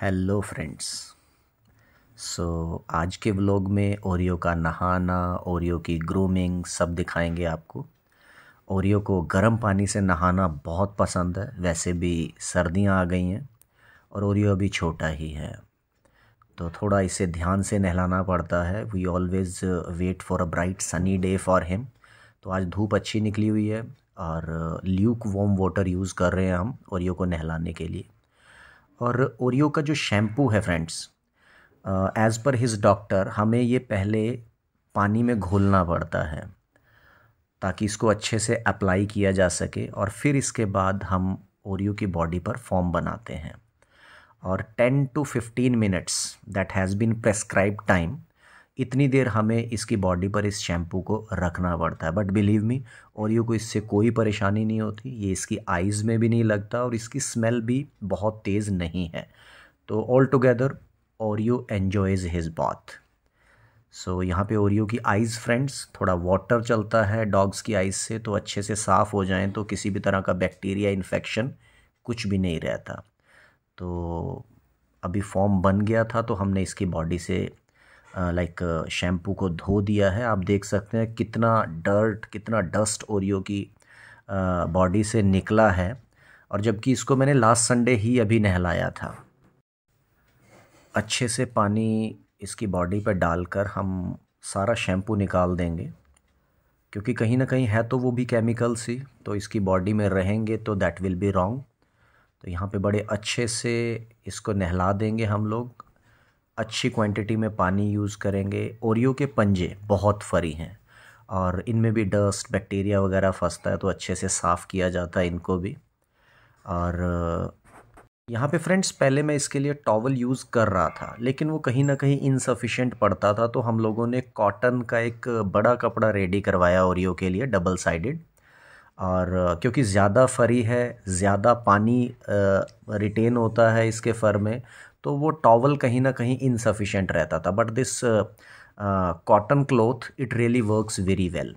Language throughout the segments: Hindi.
हेलो फ्रेंड्स सो आज के ब्लॉग में ओरियो का नहाना ओरियो की ग्रूमिंग सब दिखाएंगे आपको ओरियो को गर्म पानी से नहाना बहुत पसंद है वैसे भी सर्दियां आ गई हैं और ओरियो अभी छोटा ही है तो थोड़ा इसे ध्यान से नहलाना पड़ता है we always wait for a bright sunny day for him तो आज धूप अच्छी निकली हुई है और ल्यूक वॉम वाटर यूज़ कर रहे हैं हम ओरियो को नहलाने के लिए और ओरियो का जो शैम्पू है friends as per his doctor हमें ये पहले पानी में घोलना पड़ता है ताकि इसको अच्छे से अप्लाई किया जा सके और फिर इसके बाद हम ओरियो की बॉडी पर फॉर्म बनाते हैं और 10 to 15 minutes that has been prescribe time इतनी देर हमें इसकी बॉडी पर इस शैम्पू को रखना पड़ता है बट बिलीव मी ओरियो को इससे कोई परेशानी नहीं होती ये इसकी आइज़ में भी नहीं लगता और इसकी स्मेल भी बहुत तेज़ नहीं है तो all together Oreo enjoys his bath so यहाँ पे ओरियो की आइज़ फ्रेंड्स थोड़ा वाटर चलता है डॉग्स की आइज़ से तो अच्छे से साफ़ हो जाएं तो किसी भी तरह का बैक्टीरिया इन्फेक्शन कुछ भी नहीं रहता तो अभी फॉर्म बन गया था तो हमने इसकी बॉडी से लाइक शैम्पू को धो दिया है आप देख सकते हैं कितना डर्ट कितना डस्ट ओरियो की बॉडी से निकला है और जबकि इसको मैंने लास्ट संडे ही अभी नहलाया था अच्छे से पानी इसकी बॉडी पर डालकर हम सारा शैम्पू निकाल देंगे क्योंकि कहीं ना कहीं है तो वो भी केमिकल्स ही तो इसकी बॉडी में रहेंगे तो दैट विल बी रॉन्ग तो यहाँ पे बड़े अच्छे से इसको नहला देंगे हम लोग अच्छी क्वांटिटी में पानी यूज़ करेंगे ओरियो के पंजे बहुत फरी हैं और इनमें भी डस्ट बैक्टीरिया वगैरह फंसता है तो अच्छे से साफ़ किया जाता है इनको भी और यहाँ पे फ्रेंड्स पहले मैं इसके लिए टॉवल यूज़ कर रहा था लेकिन वो कहीं ना कहीं इनसफिशेंट पड़ता था तो हम लोगों ने कॉटन का एक बड़ा कपड़ा रेडी करवाया ओरियो के लिए डबल साइडेड और क्योंकि ज़्यादा फरी है ज़्यादा पानी रिटेन होता है इसके फर में तो वो टॉवल कहीं ना कहीं इनसफिशेंट रहता था but this cotton cloth it really works very well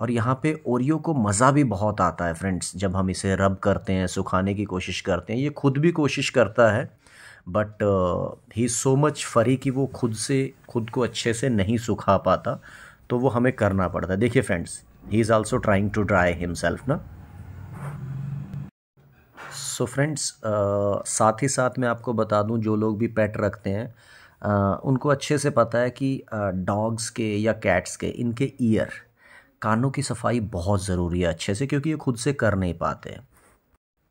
और यहाँ पे ओरियो को मज़ा भी बहुत आता है फ्रेंड्स जब हम इसे रब करते हैं सुखाने की कोशिश करते हैं ये खुद भी कोशिश करता है बट ही सो मच फरी कि वो खुद से खुद को अच्छे से नहीं सुखा पाता तो वो हमें करना पड़ता है देखिए friends he is also trying to dry himself ना सो फ्रेंड्स uh, साथ ही साथ मैं आपको बता दूं जो लोग भी पेट रखते हैं आ, uh, उनको अच्छे से पता है कि डॉग्स uh, के या कैट्स के इनके ईयर कानों की सफाई बहुत ज़रूरी है अच्छे से क्योंकि ये खुद से कर नहीं पाते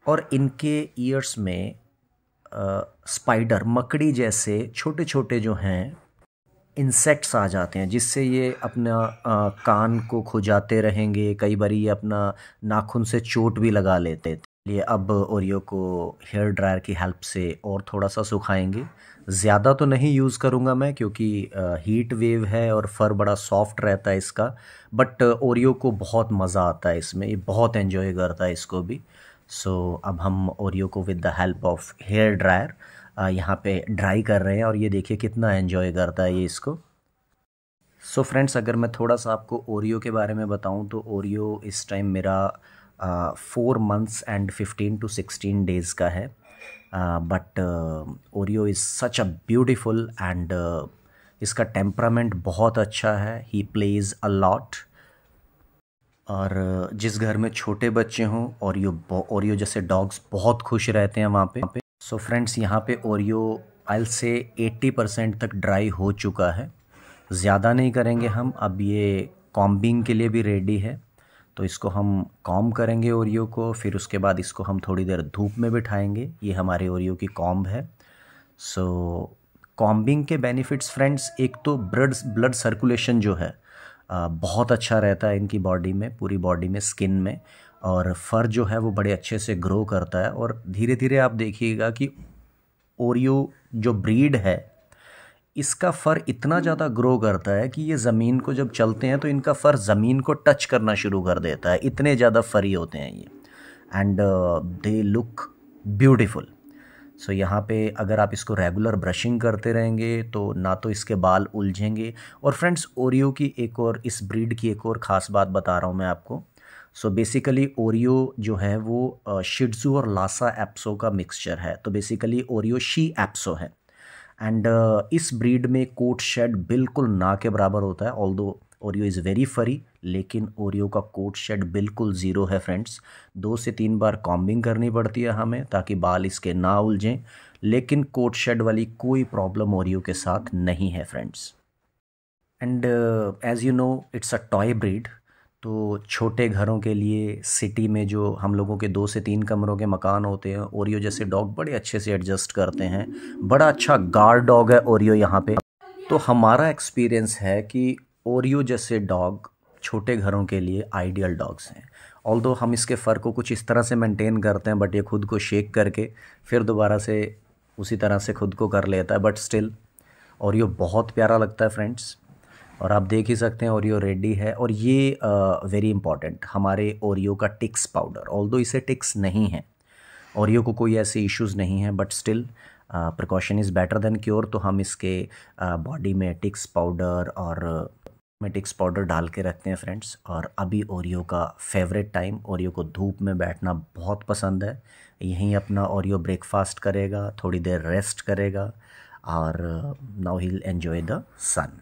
और इनके ईयर्स में आ, स्पाइडर मकड़ी जैसे छोटे छोटे जो हैं इंसेक्ट्स आ जाते हैं जिससे ये अपना आ, कान को खुजाते रहेंगे कई बार ये अपना नाखून से चोट भी लगा लेते लिए अब ओरियो को हेयर ड्रायर की हेल्प से और थोड़ा सा सुखाएंगे ज़्यादा तो नहीं यूज़ करूँगा मैं क्योंकि हीट वेव है और फर बड़ा सॉफ्ट रहता है इसका बट ओरियो को बहुत मज़ा आता है इसमें ये बहुत एंजॉय करता है इसको भी सो so, अब हम ओरियो को with the help of hair dryer यहाँ पे ड्राई कर रहे हैं और ये देखिए कितना एन्जॉय करता है ये इसको सो so फ्रेंड्स अगर मैं थोड़ा सा आपको ओरियो के बारे में बताऊँ तो ओरियो इस टाइम मेरा four months and fifteen to sixteen days का है but Oreo is such a beautiful and इसका टेम्परामेंट बहुत अच्छा है ही प्लेज अ लॉट और uh, जिस घर में छोटे बच्चे हों ओरियो यो जैसे डॉग्स बहुत खुश रहते हैं वहाँ पे सो फ्रेंड्स यहाँ पे ओरियो आयल से 80 परसेंट तक ड्राई हो चुका है ज़्यादा नहीं करेंगे हम अब ये कॉम्बिंग के लिए भी रेडी है तो इसको हम कॉम करेंगे ओरियो को फिर उसके बाद इसको हम थोड़ी देर धूप में बिठाएंगे ये हमारे ओरियो की कॉम्ब है सो कॉम्बिंग के बेनिफिट्स फ्रेंड्स एक तो ब्लड ब्लड सर्कुलेशन जो है बहुत अच्छा रहता है इनकी बॉडी में पूरी बॉडी में स्किन में और फर जो है वो बड़े अच्छे से ग्रो करता है और धीरे धीरे आप देखिएगा कि ओरियो जो ब्रीड है इसका फ़र इतना ज़्यादा ग्रो करता है कि ये ज़मीन को जब चलते हैं तो इनका फ़र ज़मीन को टच करना शुरू कर देता है इतने ज़्यादा फरी होते हैं ये and they look beautiful so यहाँ पे अगर आप इसको रेगुलर ब्रशिंग करते रहेंगे तो ना तो इसके बाल उलझेंगे और फ्रेंड्स ओरियो की एक और इस ब्रीड की एक और ख़ास बात बता रहा हूँ मैं आपको सो बेसिकली ओरियो जो है वो शिडजू uh, और लासा एप्सो का मिक्सचर है तो बेसिकली ओरियो शी एप्सो है एंड uh, इस ब्रीड में कोट शेड बिल्कुल ना के बराबर होता है ऑल दो ओरियो इज़ वेरी फरी लेकिन ओरियो का कोट शेड बिल्कुल ज़ीरो है फ्रेंड्स दो से तीन बार कॉम्बिंग करनी पड़ती है हमें ताकि बाल इसके ना उलझें लेकिन कोट शेड वाली कोई प्रॉब्लम ओरियो के साथ नहीं है friends and as you know it's a toy breed तो छोटे घरों के लिए सिटी में जो हम लोगों के दो से तीन कमरों के मकान होते हैं ओरियो जैसे डॉग बड़े अच्छे से एडजस्ट करते हैं बड़ा अच्छा गार्ड डॉग है ओरियो यहाँ पे तो हमारा एक्सपीरियंस है कि ओरियो जैसे डॉग छोटे घरों के लिए आइडियल डॉग्स हैं ऑल हम इसके फर को कुछ इस तरह से मेंटेन करते हैं बट ये खुद को शेक करके फिर दोबारा से उसी तरह से खुद को कर लेता है बट स्टिल और ये बहुत प्यारा लगता है फ्रेंड्स और आप देख ही सकते हैं ओरियो रेडी है और ये वेरी इंपॉर्टेंट हमारे ओरियो का टिक्स पाउडर ऑल इसे टिक्स नहीं है ओरियो को कोई ऐसे इश्यूज़ नहीं है but still precaution is better than cure तो हम इसके बॉडी uh, में टिक्स पाउडर और में टिक्स पाउडर डाल के रखते हैं फ्रेंड्स और अभी ओरियो का फेवरेट टाइम ओरियो को धूप में बैठना बहुत पसंद है यहीं अपना ओरियो ब्रेकफास्ट करेगा थोड़ी देर रेस्ट करेगा और now he enjoy the sun